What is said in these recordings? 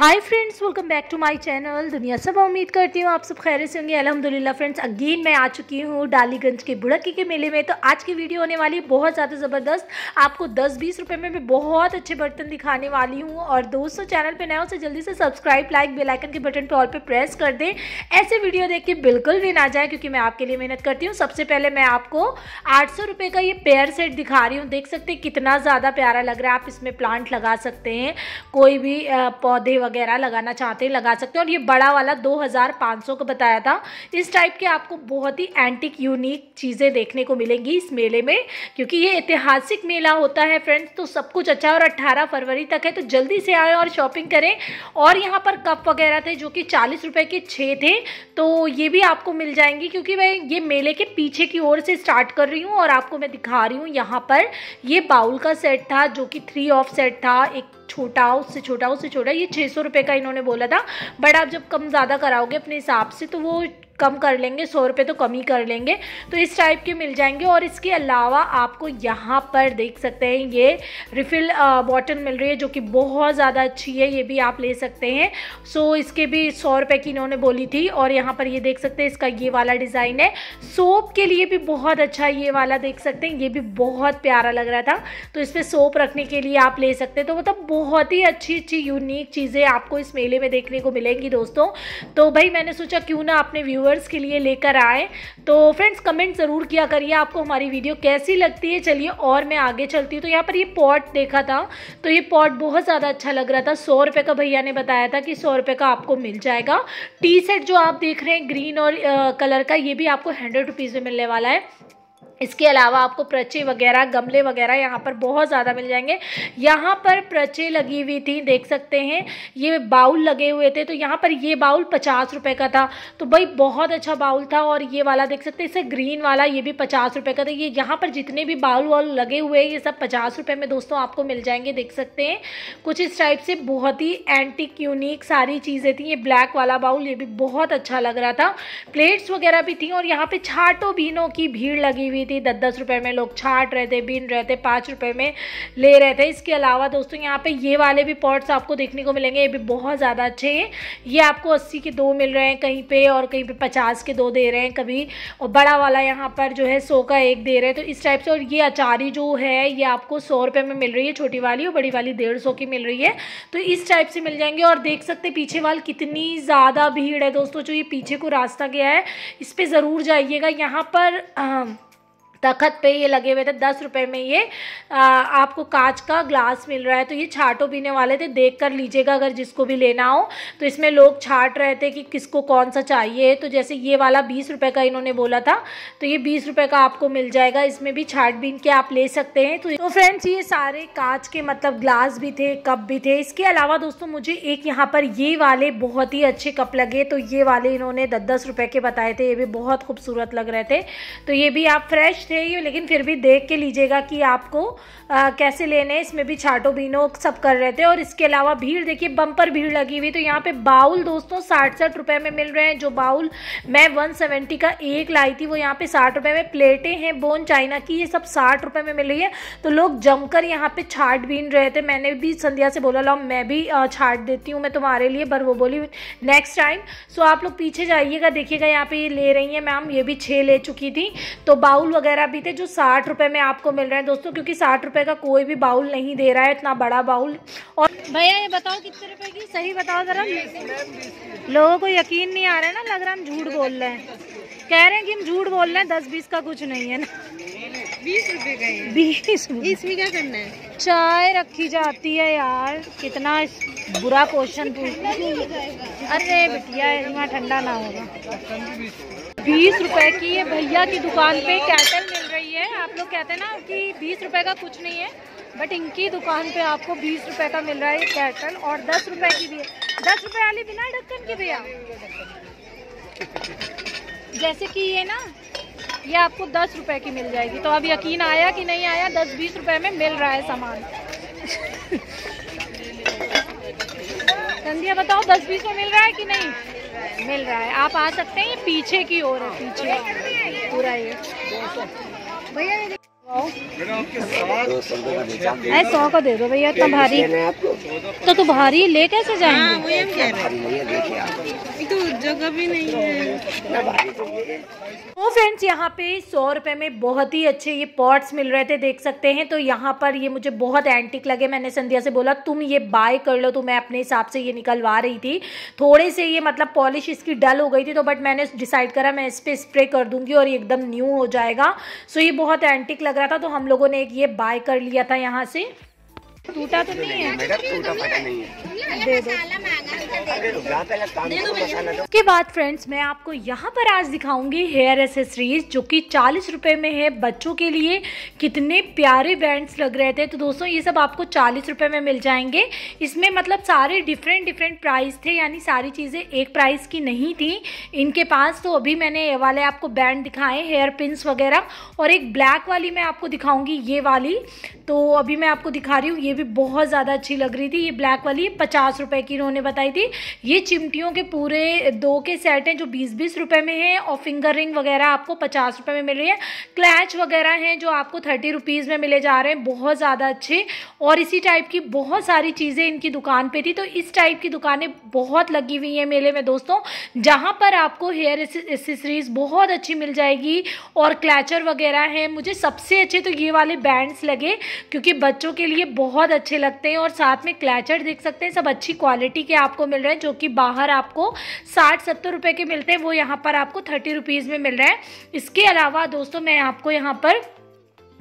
Hi friends welcome back to my channel दुनिया सब उम्मीद करती हूँ आप सब खैर से होंगे अल्हम्दुलिल्लाह फ्रेंड्स अगेन मैं आ चुकी हूँ डालीगंज के बुड़की के मेले में तो आज की वीडियो होने वाली है बहुत ज़्यादा ज़बरदस्त आपको 10-20 रुपए में मैं बहुत अच्छे बर्तन दिखाने वाली हूँ और दोस्तों चैनल पर नया उसे जल्दी से सब्सक्राइब लाइक बेलाइकन के बटन पर ऑल पर प्रेस कर दें ऐसे वीडियो देख के बिल्कुल भी ना जाए क्योंकि मैं आपके लिए मेहनत करती हूँ सबसे पहले मैं आपको आठ सौ का ये पेयर सेट दिखा रही हूँ देख सकते कितना ज़्यादा प्यारा लग रहा है आप इसमें प्लांट लगा सकते हैं कोई भी पौधे वगैरह लगाना चाहते हैं लगा सकते हैं और ये बड़ा वाला 2500 का बताया था इस टाइप के आपको बहुत ही एंटिक यूनिक चीज़ें देखने को मिलेंगी इस मेले में क्योंकि ये ऐतिहासिक मेला होता है फ्रेंड्स तो सब कुछ अच्छा है और अट्ठारह फरवरी तक है तो जल्दी से आए और शॉपिंग करें और यहाँ पर कप वगैरह थे जो कि चालीस रुपये के छः थे तो ये भी आपको मिल जाएंगी क्योंकि मैं ये मेले के पीछे की ओर से स्टार्ट कर रही हूँ और आपको मैं दिखा रही हूँ यहाँ पर ये बाउल का सेट था जो कि थ्री ऑफ सेट था एक छोटा उससे छोटा उससे छोटा ये छः सौ रुपये का इन्होंने बोला था बट आप जब कम ज़्यादा कराओगे अपने हिसाब से तो वो कम कर लेंगे सौ रुपये तो कम ही कर लेंगे तो इस टाइप के मिल जाएंगे और इसके अलावा आपको यहाँ पर देख सकते हैं ये रिफ़िल बॉटल मिल रही है जो कि बहुत ज़्यादा अच्छी है ये भी आप ले सकते हैं सो इसके भी सौ रुपये की इन्होंने बोली थी और यहाँ पर ये देख सकते हैं इसका ये वाला डिज़ाइन है सोप के लिए भी बहुत अच्छा ये वाला देख सकते हैं ये भी बहुत प्यारा लग रहा था तो इस पर सोप रखने के लिए आप ले सकते हैं तो मतलब बहुत ही अच्छी अच्छी यूनिक चीज़ें आपको इस मेले में देखने को मिलेंगी दोस्तों तो भाई मैंने सोचा क्यों ना अपने व्यूअर व्यूअर्स के लिए लेकर आए तो फ्रेंड्स कमेंट ज़रूर किया करिए आपको हमारी वीडियो कैसी लगती है चलिए और मैं आगे चलती हूँ तो यहाँ पर ये पॉट देखा था तो ये पॉट बहुत ज़्यादा अच्छा लग रहा था सौ रुपये का भैया ने बताया था कि सौ रुपये का आपको मिल जाएगा टी सेट जो आप देख रहे हैं ग्रीन और आ, कलर का ये भी आपको हंड्रेड रुपीज़ में मिलने वाला है इसके अलावा आपको प्रचे वगैरह गमले वगैरह यहाँ पर बहुत ज़्यादा मिल जाएंगे यहाँ पर प्रचे लगी हुई थी देख सकते हैं ये बाउल लगे हुए थे तो यहाँ पर ये बाउल पचास रुपये का था तो भाई बहुत अच्छा बाउल था और ये वाला देख सकते हैं इससे ग्रीन वाला ये भी पचास रुपये का था ये यहाँ पर जितने भी बाउल वाउल लगे हुए ये सब पचास रुपये में दोस्तों आपको मिल जाएंगे देख सकते हैं कुछ इस टाइप से बहुत ही एंटिक यूनिक सारी चीज़ें थी ये ब्लैक वाला बाउल ये भी बहुत अच्छा लग रहा था प्लेट्स वगैरह भी थी और यहाँ पर छाटो बीनों की भीड़ लगी हुई थी दस दस रुपये में लोग छाट रहे थे बीन रहे थे पाँच रुपये में ले रहे थे इसके अलावा दोस्तों यहाँ पे ये वाले भी पॉट्स आपको देखने को मिलेंगे ये भी बहुत ज़्यादा अच्छे हैं ये आपको अस्सी के दो मिल रहे हैं कहीं पर और कहीं पर पचास के दो दे रहे हैं कभी और बड़ा वाला यहाँ पर जो है सौ का एक दे रहे हैं तो इस टाइप से और ये अचारी जो है ये आपको सौ रुपये में मिल रही है छोटी वाली और बड़ी वाली डेढ़ सौ की मिल रही है तो इस टाइप से मिल जाएंगे और देख सकते पीछे वाल कितनी ज़्यादा भीड़ है दोस्तों जो ये पीछे को रास्ता गया है इस पर ज़रूर जाइएगा यहाँ पर तखत पे ये लगे हुए थे दस रुपए में ये आ, आपको कांच का ग्लास मिल रहा है तो ये छाटो पीने वाले थे देख कर लीजिएगा अगर जिसको भी लेना हो तो इसमें लोग छाट रहे थे कि किसको कौन सा चाहिए तो जैसे ये वाला बीस रुपये का इन्होंने बोला था तो ये बीस रुपये का आपको मिल जाएगा इसमें भी छाट बीन के आप ले सकते हैं तो, तो फ्रेंड्स ये सारे कांच के मतलब ग्लास भी थे कप भी थे इसके अलावा दोस्तों मुझे एक यहाँ पर ये वाले बहुत ही अच्छे कप लगे तो ये वाले इन्होंने दस दस रुपये के बताए थे ये भी बहुत खूबसूरत लग रहे थे तो ये भी आप फ्रेश बेस्ट है ये लेकिन फिर भी देख के लीजिएगा कि आपको आ, कैसे लेने हैं इसमें भी छाटो बीनो सब कर रहे थे और इसके अलावा भीड़ देखिए बम्पर भीड़ लगी हुई तो यहाँ पे बाउल दोस्तों साठ साठ रुपये में मिल रहे हैं जो बाउल मैं वन सेवेंटी का एक लाई थी वो यहाँ पे साठ रुपये में प्लेटें हैं बोन चाइना की ये सब साठ रुपये में मिल रही है तो लोग जमकर यहाँ पे छाट बीन रहे थे मैंने भी संध्या से बोला लो मैं भी छाट देती हूँ मैं तुम्हारे लिए पर वो बोली नेक्स्ट टाइम सो आप लोग पीछे जाइएगा देखिएगा यहाँ पे ये ले रही हैं मैम ये भी छः ले चुकी थी तो बाउल वगैरह वगैरह भी थे जो साठ रुपए में आपको मिल रहे हैं दोस्तों क्योंकि साठ रुपए का कोई भी बाउल नहीं दे रहा है इतना बड़ा बाउल और भैया ये बताओ कितने रुपए की सही बताओ ज़रा लोगों को यकीन नहीं आ रहा है ना लग रहा हम झूठ बोल रहे हैं कह रहे हैं कि हम झूठ बोल रहे हैं दस बीस का कुछ नहीं है ना बीस रुपए का बीस इसमें क्या करना है चाय रखी जाती है यार कितना बुरा क्वेश्चन पूछ अरे बिटिया ठंडा ना होगा बीस रुपए की ये भैया की दुकान पे कैटल मिल रही है आप लोग कहते हैं ना कि बीस रुपए का कुछ नहीं है बट इनकी दुकान पे आपको बीस रुपए का मिल रहा है कैटल और दस रुपए की भी है दस रुपए वाली बिना ढक्कन की भैया जैसे कि ये ना ये आपको दस रुपए की मिल जाएगी तो अब यकीन आया कि नहीं आया दस बीस रुपए में मिल रहा है सामान कंधिया बताओ दस बीस में मिल रहा है कि नहीं है मिल रहा है आप आ सकते हैं पीछे की ओर है पीछे पूरा ये भैया सौ को दे दो भैया इतना भारी तो तू भारी ले कैसे जाएंगे हाँ, जगह भी नहीं है तो फ्रेंड्स यहाँ पे सौ रुपए में बहुत ही अच्छे ये पॉट्स मिल रहे थे देख सकते हैं तो यहाँ पर ये मुझे बहुत एंटिक लगे मैंने संध्या से बोला तुम ये बाय कर लो तो मैं अपने हिसाब से ये निकलवा रही थी थोड़े से ये मतलब पॉलिश इसकी डल हो गई थी तो बट मैंने डिसाइड करा मैं इस पर स्प्रे कर दूंगी और एकदम न्यू हो जाएगा सो ये बहुत एंटिक लग रहा था तो हम लोगों ने एक ये बाय कर लिया था यहाँ से टूटा तो नहीं है मैडम टूटा पता नहीं है दे तो। बाद फ्रेंड्स मैं आपको यहाँ पर आज दिखाऊंगी हेयर एसेसरीज जो कि चालीस रुपए में है बच्चों के लिए कितने प्यारे बैंड्स लग रहे थे तो दोस्तों ये सब आपको चालीस रुपए में मिल जाएंगे इसमें मतलब सारे डिफरेंट डिफरेंट प्राइस थे यानी सारी चीज़ें एक प्राइस की नहीं थी इनके पास तो अभी मैंने ये वाले आपको बैंड दिखाए हेयर पिन्स वगैरह और एक ब्लैक वाली मैं आपको दिखाऊंगी ये वाली तो अभी मैं आपको दिखा रही हूँ ये भी बहुत ज़्यादा अच्छी लग रही थी ये ब्लैक वाली ये पचास रुपए की इन्होंने बताई थी ये चिमटियों के पूरे दो के सेट हैं जो बीस बीस रुपए में हैं और फिंगर रिंग वगैरह आपको पचास रुपए में मिल रही है क्लैच वगैरह हैं जो आपको थर्टी रुपीज़ में मिले जा रहे हैं बहुत ज़्यादा अच्छे और इसी टाइप की बहुत सारी चीज़ें इनकी दुकान पर थी तो इस टाइप की दुकानें बहुत लगी हुई हैं मेले में दोस्तों जहाँ पर आपको हेयर एसेसरीज बहुत अच्छी मिल जाएगी और क्लैचर वगैरह हैं मुझे सबसे अच्छे तो ये वाले बैंड्स लगे क्योंकि बच्चों के लिए बहुत बहुत अच्छे लगते हैं और साथ में क्लैचर देख सकते हैं सब अच्छी क्वालिटी के आपको मिल रहे हैं जो कि बाहर आपको साठ सत्तर रुपये के मिलते हैं वो यहाँ पर आपको थर्टी रुपीज़ में मिल रहा है इसके अलावा दोस्तों मैं आपको यहाँ पर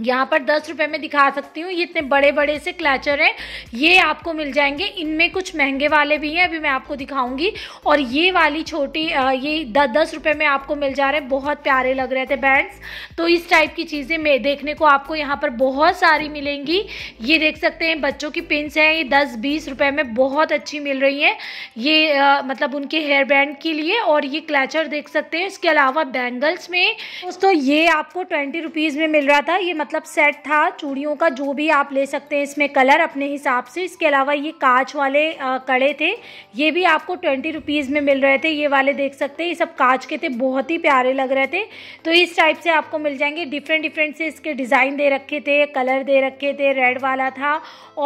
यहाँ पर दस रुपये में दिखा सकती हूँ ये इतने बड़े बड़े से क्लैचर हैं ये आपको मिल जाएंगे इनमें कुछ महंगे वाले भी हैं अभी मैं आपको दिखाऊंगी और ये वाली छोटी ये दस दस रुपये में आपको मिल जा रहे हैं बहुत प्यारे लग रहे थे बैंड्स तो इस टाइप की चीज़ें मैं देखने को आपको यहाँ पर बहुत सारी मिलेंगी ये देख सकते हैं बच्चों की पिंस हैं ये दस बीस रुपये में बहुत अच्छी मिल रही हैं ये आ, मतलब उनके हेयर बैंड के लिए और ये क्लैचर देख सकते हैं इसके अलावा बैंगल्स में दोस्तों ये आपको ट्वेंटी रुपीज़ में मिल रहा था ये मतलब मतलब सेट था चूड़ियों का जो भी आप ले सकते हैं इसमें कलर अपने हिसाब से इसके अलावा ये कांच वाले कड़े थे ये भी आपको ट्वेंटी रुपीज़ में मिल रहे थे ये वाले देख सकते हैं ये सब कांच के थे बहुत ही प्यारे लग रहे थे तो इस टाइप से आपको मिल जाएंगे डिफरेंट डिफरेंट से इसके डिज़ाइन दे रखे थे कलर दे रखे थे रेड वाला था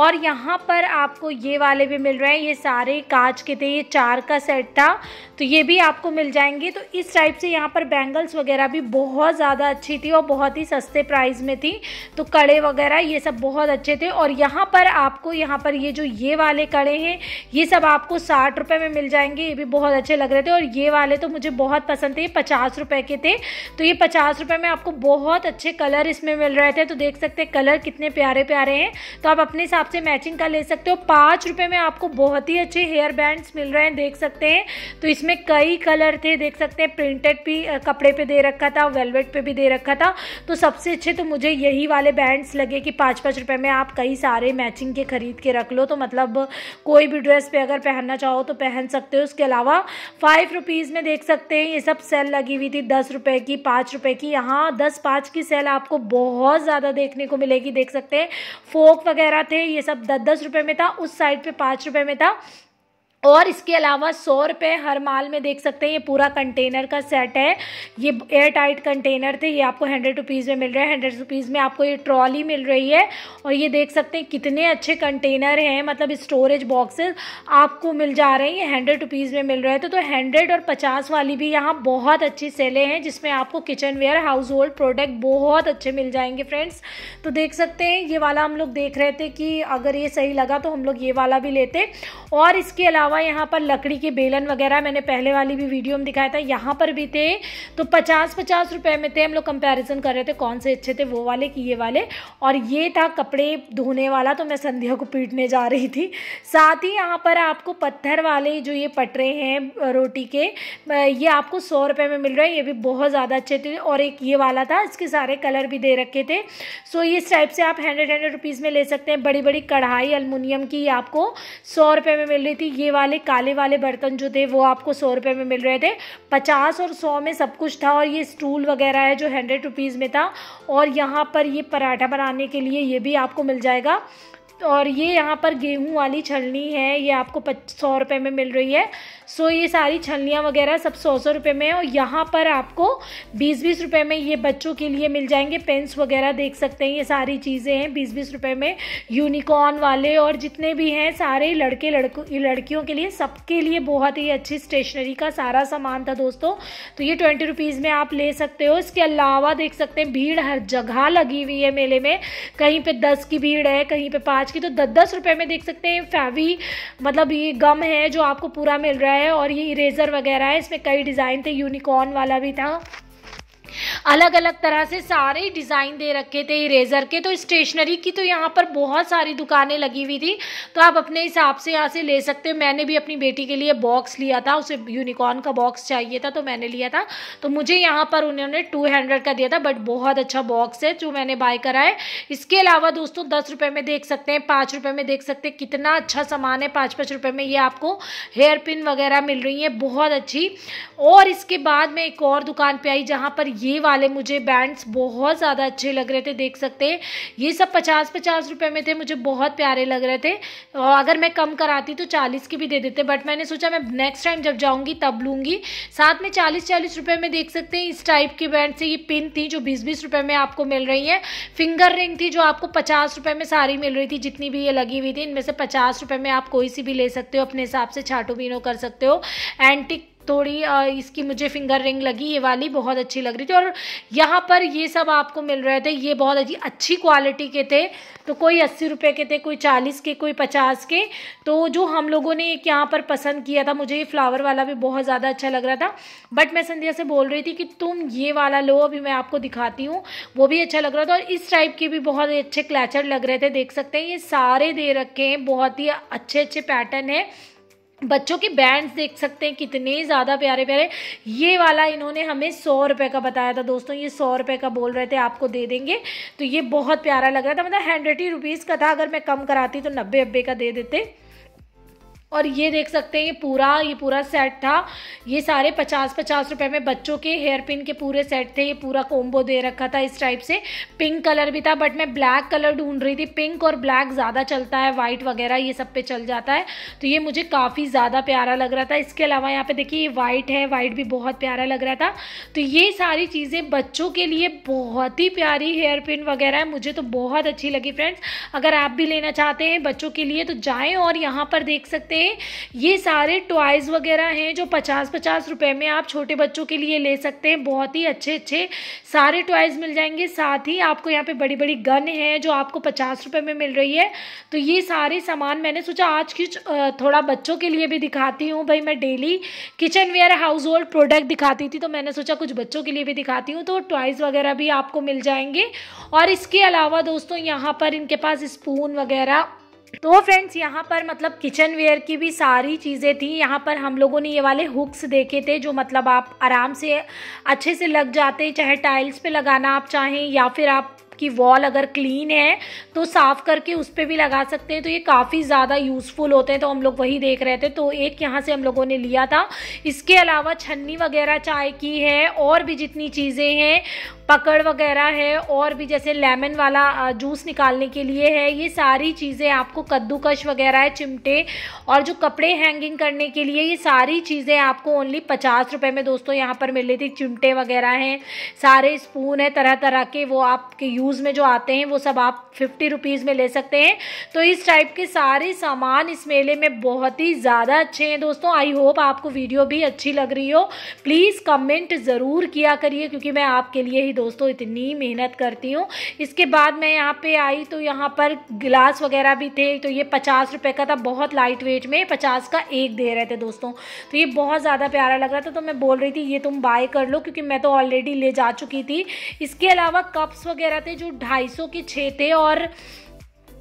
और यहाँ पर आपको ये वाले भी मिल रहे हैं ये सारे कांच के थे ये चार का सेट था तो ये भी आपको मिल जाएंगे तो इस टाइप से यहाँ पर बैंगल्स वगैरह भी बहुत ज़्यादा अच्छी थी और बहुत ही सस्ते प्राइस में थी थी तो कड़े वगैरह ये सब बहुत अच्छे थे और यहाँ पर आपको यहाँ पर ये जो ये वाले कड़े हैं ये सब आपको साठ रुपये में मिल जाएंगे ये भी बहुत अच्छे लग रहे थे और ये वाले तो मुझे बहुत पसंद थे ये पचास रुपये के थे तो ये पचास रुपये में आपको बहुत अच्छे कलर इसमें मिल रहे थे तो देख सकते हैं कलर कितने प्यारे प्यारे हैं तो आप अपने हिसाब से मैचिंग का ले सकते हो पाँच रुपये में आपको बहुत ही अच्छे हेयर बैंड्स मिल रहे हैं देख सकते हैं तो इसमें कई कलर थे देख सकते हैं प्रिंटेड भी कपड़े पे दे रखा था वेलवेट पे भी दे रखा था तो सबसे अच्छे तो मुझे यही वाले बैंड्स लगे कि पाँच पाँच रुपये में आप कई सारे मैचिंग के ख़रीद के रख लो तो मतलब कोई भी ड्रेस पे अगर पहनना चाहो तो पहन सकते हो उसके अलावा फाइव रुपीज़ में देख सकते हैं ये सब सेल लगी हुई थी दस रुपये की पाँच रुपये की यहाँ दस पाँच की सेल आपको बहुत ज़्यादा देखने को मिलेगी देख सकते हैं फोक वगैरह थे ये सब दस दस रुपये में था उस साइड पर पाँच रुपये में था और इसके अलावा सौ रुपये हर माल में देख सकते हैं ये पूरा कंटेनर का सेट है ये एयर टाइट कंटेनर थे ये आपको हंड्रेड रुपीज़ में मिल रहा है हंड्रेड रुपीज़ में आपको ये ट्रॉली मिल रही है और ये देख सकते हैं कितने अच्छे कंटेनर हैं मतलब स्टोरेज बॉक्सेस आपको मिल जा रहे हैं ये हंड्रेड रुपीज़ में मिल रहे थे तो हंड्रेड तो और पचास वाली भी यहाँ बहुत अच्छी सेलें हैं जिसमें आपको kitchenware household product बहुत अच्छे मिल जाएंगे फ्रेंड्स तो देख सकते हैं ये वाला हम लोग देख रहे थे कि अगर ये सही लगा तो हम लोग ये वाला भी लेते और इसके अलावा अलावा यहाँ पर लकड़ी के बेलन वगैरह मैंने पहले वाली भी वीडियो में दिखाया था यहाँ पर भी थे तो पचास पचास रुपए में थे हम लोग कंपेरिजन कर रहे थे कौन से अच्छे थे वो वाले कि ये वाले और ये था कपड़े धोने वाला तो मैं संध्या को पीटने जा रही थी साथ ही यहाँ पर आपको पत्थर वाले जो ये पटरे हैं रोटी के ये आपको सौ रुपये में मिल रहे हैं ये भी बहुत ज़्यादा अच्छे थे और एक ये वाला था इसके सारे कलर भी दे रखे थे सो so, इस टाइप से आप हंड्रेड हंड्रेड रुपीज़ में ले सकते हैं बड़ी बड़ी कढ़ाई अलमुनियम की आपको सौ रुपये में मिल रही थी ये वाला वाले काले वाले बर्तन जो थे वो आपको सौ रुपये में मिल रहे थे पचास और सौ में सब कुछ था और ये स्टूल वगैरह है जो हंड्रेड रुपीज़ में था और यहाँ पर ये पराठा बनाने के लिए ये भी आपको मिल जाएगा और ये यहाँ पर गेहूँ वाली छलनी है ये आपको सौ रुपये में मिल रही है सो ये सारी छलनियाँ वगैरह सब सौ सौ रुपये में है और यहाँ पर आपको बीस बीस रुपये में ये बच्चों के लिए मिल जाएंगे पेन्स वगैरह देख सकते हैं ये सारी चीज़ें हैं बीस बीस रुपये में यूनिकॉर्न वाले और जितने भी हैं सारे लड़के लड़कों लड़कियों के लिए सबके लिए बहुत ही अच्छी स्टेशनरी का सारा सामान था दोस्तों तो ये ट्वेंटी रुपीज़ में आप ले सकते हो इसके अलावा देख सकते हैं भीड़ हर जगह लगी हुई है मेले में कहीं पर दस की भीड़ है कहीं पर पाँच की तो दस दस रुपये में देख सकते हैं फैवी मतलब ये गम है जो आपको पूरा मिल रहा है और ये इरेज़र वगैरह है इसमें कई डिज़ाइन थे यूनिकॉर्न वाला भी था अलग अलग तरह से सारे डिज़ाइन दे रखे थे इरेज़र के तो स्टेशनरी की तो यहाँ पर बहुत सारी दुकानें लगी हुई थी तो आप अपने हिसाब से यहाँ से ले सकते हो मैंने भी अपनी बेटी के लिए बॉक्स लिया था उसे यूनिकॉर्न का बॉक्स चाहिए था तो मैंने लिया था तो मुझे यहाँ पर उन्होंने टू हंड्रेड का दिया था बट बहुत अच्छा बॉक्स है जो मैंने बाय करा है इसके अलावा दोस्तों दस रुपये में देख सकते हैं पाँच रुपये में देख सकते हैं कितना अच्छा सामान है पाँच पाँच रुपये में ये आपको हेयर पिन वगैरह मिल रही है बहुत अच्छी और इसके बाद मैं एक और दुकान पर आई जहाँ पर ये वाले मुझे बैंड्स बहुत ज़्यादा अच्छे लग रहे थे देख सकते हैं ये सब पचास पचास रुपये में थे मुझे बहुत प्यारे लग रहे थे और अगर मैं कम कराती तो चालीस के भी दे देते बट मैंने सोचा मैं नेक्स्ट टाइम जब जाऊँगी तब लूँगी साथ में चालीस चालीस रुपये में देख सकते हैं इस टाइप के बैंड से ये पिन थी जो बीस बीस रुपये में आपको मिल रही है फिंगर रिंग थी जो आपको पचास रुपये में सारी मिल रही थी जितनी भी ये लगी हुई थी इनमें से पचास रुपये में आप कोई सी भी ले सकते हो अपने हिसाब से छाटो बीनो कर सकते हो एंटिक थोड़ी इसकी मुझे फिंगर रिंग लगी ये वाली बहुत अच्छी लग रही थी और यहाँ पर ये सब आपको मिल रहे थे ये बहुत अच्छी अच्छी क्वालिटी के थे तो कोई अस्सी रुपये के थे कोई चालीस के कोई पचास के तो जो हम लोगों ने एक यहाँ पर पसंद किया था मुझे ये फ्लावर वाला भी बहुत ज़्यादा अच्छा लग रहा था बट मैं संध्या से बोल रही थी कि तुम ये वाला लो अभी मैं आपको दिखाती हूँ वो भी अच्छा लग रहा था और इस टाइप के भी बहुत अच्छे क्लैचर लग रहे थे देख सकते हैं ये सारे दे रखे हैं बहुत ही अच्छे अच्छे पैटर्न हैं बच्चों के बैंड्स देख सकते हैं कितने ज़्यादा प्यारे प्यारे ये वाला इन्होंने हमें सौ रुपये का बताया था दोस्तों ये सौ रुपये का बोल रहे थे आपको दे देंगे तो ये बहुत प्यारा लग रहा था मतलब हंड्रेड ही रुपीज़ का था अगर मैं कम कराती तो नब्बे नब्बे का दे देते और ये देख सकते हैं ये पूरा ये पूरा सेट था ये सारे पचास पचास रुपये में बच्चों के हेयर पिन के पूरे सेट थे ये पूरा कोम्बो दे रखा था इस टाइप से पिंक कलर भी था बट मैं ब्लैक कलर ढूंढ रही थी पिंक और ब्लैक ज़्यादा चलता है वाइट वगैरह ये सब पे चल जाता है तो ये मुझे काफ़ी ज़्यादा प्यारा लग रहा था इसके अलावा यहाँ पे देखिए ये वाइट है वाइट भी बहुत प्यारा लग रहा था तो ये सारी चीज़ें बच्चों के लिए बहुत ही प्यारी हेयर पिन वगैरह है मुझे तो बहुत अच्छी लगी फ्रेंड्स अगर आप भी लेना चाहते हैं बच्चों के लिए तो जाएँ और यहाँ पर देख सकते हैं में ये सारे टॉयज़ वगैरह हैं जो पचास पचास रुपए में आप छोटे बच्चों के लिए ले सकते हैं बहुत ही अच्छे अच्छे सारे टॉयज़ मिल जाएंगे साथ ही आपको यहाँ पे बड़ी बड़ी गन है जो आपको पचास रुपये में मिल रही है तो ये सारे सामान मैंने सोचा आज की थोड़ा बच्चों के लिए भी दिखाती हूँ भाई मैं daily kitchenware household product दिखाती थी तो मैंने सोचा कुछ बच्चों के लिए भी दिखाती हूँ तो टॉयज़ वगैरह भी आपको मिल जाएंगे और इसके अलावा दोस्तों यहाँ पर इनके पास स्पून वगैरह तो फ्रेंड्स यहाँ पर मतलब किचन वेयर की भी सारी चीज़ें थी यहाँ पर हम लोगों ने ये वाले हुक्स देखे थे जो मतलब आप आराम से अच्छे से लग जाते चाहे टाइल्स पे लगाना आप चाहें या फिर आप कि वॉल अगर क्लीन है तो साफ़ करके उस पर भी लगा सकते हैं तो ये काफ़ी ज़्यादा यूज़फुल होते हैं तो हम लोग वही देख रहे थे तो एक यहाँ से हम लोगों ने लिया था इसके अलावा छन्नी वगैरह चाय की है और भी जितनी चीज़ें हैं पकड़ वगैरह है और भी जैसे लेमन वाला जूस निकालने के लिए है ये सारी चीज़ें आपको कद्दूकश वगैरह है चिमटे और जो कपड़े हैंगिंग करने के लिए ये सारी चीज़ें आपको ओनली पचास रुपये में दोस्तों यहाँ पर मिल रही थी चिमटे वगैरह हैं सारे स्पून है तरह तरह के वो आपके यूज़ में जो आते हैं वो सब आप फिफ्टी रुपीज़ में ले सकते हैं तो इस टाइप के सारे सामान इस मेले में बहुत ही ज़्यादा अच्छे हैं दोस्तों आई होप आपको वीडियो भी अच्छी लग रही हो प्लीज़ कमेंट ज़रूर किया करिए क्योंकि मैं आपके लिए ही दोस्तों इतनी मेहनत करती हूँ इसके बाद मैं यहाँ पे आई तो यहाँ पर गिलास वगैरह भी थे तो ये पचास रुपये का था बहुत लाइट वेट में पचास का एक दे रहे थे दोस्तों तो ये बहुत ज़्यादा प्यारा लग रहा था तो मैं बोल रही थी ये तुम बाय कर लो क्योंकि मैं तो ऑलरेडी ले जा चुकी थी इसके अलावा कप्स वगैरह थे जो ढाई के छः थे और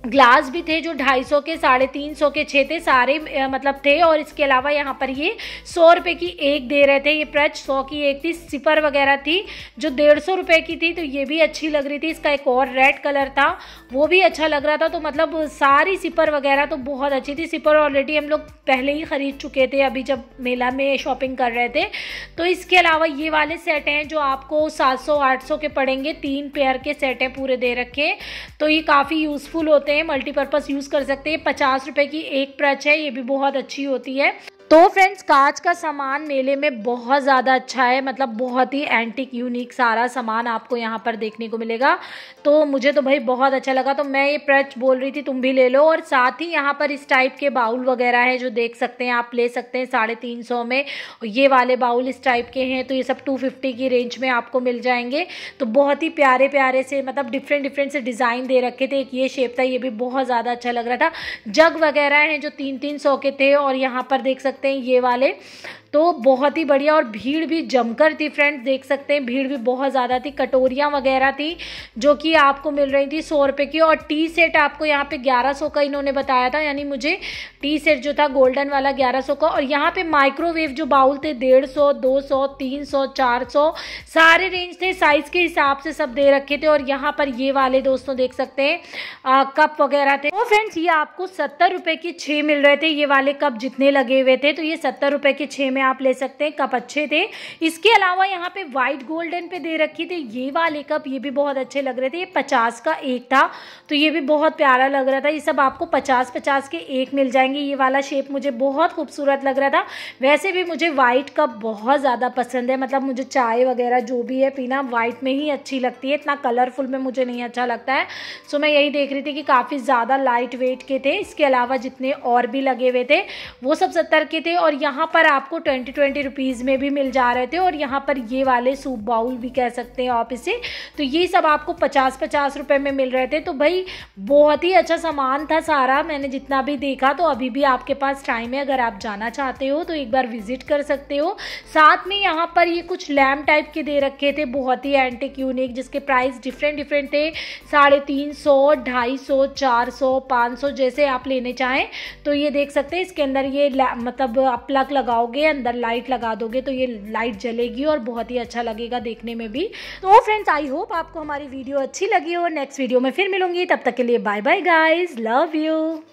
ग्लास भी थे जो ढाई सौ के साढ़े तीन सौ के छः थे सारे मतलब थे और इसके अलावा यहाँ पर ये सौ रुपये की एक दे रहे थे ये प्रच सौ की एक थी सिपर वगैरह थी जो डेढ़ सौ रुपये की थी तो ये भी अच्छी लग रही थी इसका एक और रेड कलर था वो भी अच्छा लग रहा था तो मतलब सारी सिपर वगैरह तो बहुत अच्छी थी सिपर ऑलरेडी हम लोग पहले ही ख़रीद चुके थे अभी जब मेला में शॉपिंग कर रहे थे तो इसके अलावा ये वाले सेट हैं जो आपको सात सौ आठ सौ के पड़ेंगे तीन पेयर के सेट हैं पूरे दे रखे तो ये काफ़ी यूज़फुल होते हैं मल्टीपर्पज़ यूज़ कर सकते हैं पचास रुपये की एक प्रच है ये भी बहुत अच्छी होती है तो फ्रेंड्स कांच का सामान मेले में बहुत ज़्यादा अच्छा है मतलब बहुत ही एंटिक यूनिक सारा सामान आपको यहाँ पर देखने को मिलेगा तो मुझे तो भाई बहुत अच्छा लगा तो मैं ये प्रच बोल रही थी तुम भी ले लो और साथ ही यहाँ पर इस टाइप के बाउल वगैरह है जो देख सकते हैं आप ले सकते हैं साढ़े तीन सौ में ये वाले बाउल इस टाइप के हैं तो ये सब टू फिफ्टी की रेंज में आपको मिल जाएंगे तो बहुत ही प्यारे प्यारे से मतलब डिफरेंट डिफरेंट से डिज़ाइन दे रखे थे एक ये शेप था ये भी बहुत ज़्यादा अच्छा लग रहा था जग वगैरह हैं जो तीन तीन सौ के थे और यहाँ पर देख सकते सकते हैं ये वाले तो बहुत ही बढ़िया और भीड़ भी जमकर थी फ्रेंड्स देख सकते हैं भीड़ भी बहुत ज़्यादा थी कटोरियाँ वगैरह थी जो कि आपको मिल रही थी सौ रुपये की और टी सेट आपको यहाँ पे ग्यारह सौ का इन्होंने बताया था यानी मुझे टी सेट जो था गोल्डन वाला ग्यारह सौ का और यहाँ पे माइक्रोवेव जो बाउल थे डेढ़ सौ दो सौ तीन सौ चार सौ सारे रेंज थे साइज़ के हिसाब से सब दे रखे थे और यहाँ पर ये वाले दोस्तों देख सकते हैं आ, कप वगैरह थे वो तो फ्रेंड्स ये आपको सत्तर रुपये के छः मिल रहे थे ये वाले कप जितने लगे हुए थे तो ये सत्तर रुपये के छः में में आप ले सकते हैं कप अच्छे थे इसके अलावा यहाँ पे वाइट गोल्डन पे दे रखी थी ये वाले कप ये भी बहुत अच्छे लग रहे थे ये पचास का एक था तो ये भी बहुत प्यारा लग रहा था ये सब आपको पचास पचास के एक मिल जाएंगे ये वाला शेप मुझे बहुत खूबसूरत लग रहा था वैसे भी मुझे वाइट कप बहुत ज़्यादा पसंद है मतलब मुझे चाय वगैरह जो भी है पीना वाइट में ही अच्छी लगती है इतना कलरफुल में मुझे नहीं अच्छा लगता है सो मैं यही देख रही थी कि काफ़ी ज़्यादा लाइट वेट के थे इसके अलावा जितने और भी लगे हुए थे वो सब सत्तर के थे और यहाँ पर आपको ट्वेंटी ट्वेंटी रुपीज़ में भी मिल जा रहे थे और यहाँ पर ये वाले सूप बाउल भी कह सकते हैं आप इसे तो ये सब आपको पचास पचास रुपये में मिल रहे थे तो भाई बहुत ही अच्छा सामान था सारा मैंने जितना भी देखा तो अभी भी आपके पास टाइम है अगर आप जाना चाहते हो तो एक बार विज़िट कर सकते हो साथ में यहाँ पर ये कुछ लैम्प टाइप के दे रखे थे बहुत ही एंटिक यूनिक जिसके प्राइस डिफरेंट डिफरेंट थे साढ़े तीन सौ ढाई सौ चार सौ पाँच सौ जैसे आप लेने चाहें तो ये देख सकते हैं इसके अंदर ये मतलब प्लग लगाओगे अंदर लाइट लगा दोगे तो ये लाइट जलेगी और बहुत ही अच्छा लगेगा देखने में भी तो फ्रेंड्स आई होप आपको हमारी वीडियो अच्छी लगी हो नेक्स्ट वीडियो में फिर मिलूंगी तब तक के लिए bye bye guys love you